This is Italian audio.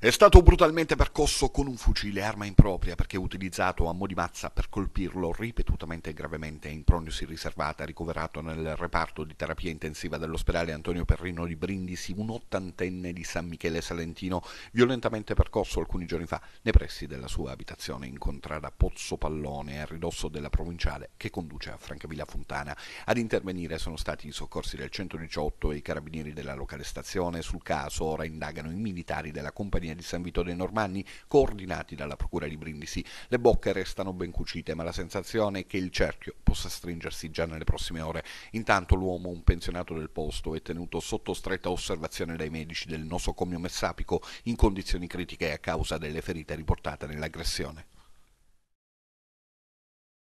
È stato brutalmente percosso con un fucile, arma impropria, perché utilizzato a mo' di mazza per colpirlo ripetutamente e gravemente in prognosi riservata, ricoverato nel reparto di terapia intensiva dell'ospedale Antonio Perrino di Brindisi, un ottantenne di San Michele Salentino, violentamente percosso alcuni giorni fa nei pressi della sua abitazione in contrada Pozzo Pallone, a ridosso della provinciale che conduce a Francavilla Fontana. Ad intervenire sono stati i soccorsi del 118 e i carabinieri della locale stazione. Sul caso ora indagano i militari della compagnia Ordine di San Vito dei Normanni, coordinati dalla Procura di Brindisi. Le bocche restano ben cucite, ma la sensazione è che il cerchio possa stringersi già nelle prossime ore. Intanto l'uomo, un pensionato del posto, è tenuto sotto stretta osservazione dai medici del nosocomio messapico in condizioni critiche a causa delle ferite riportate nell'aggressione.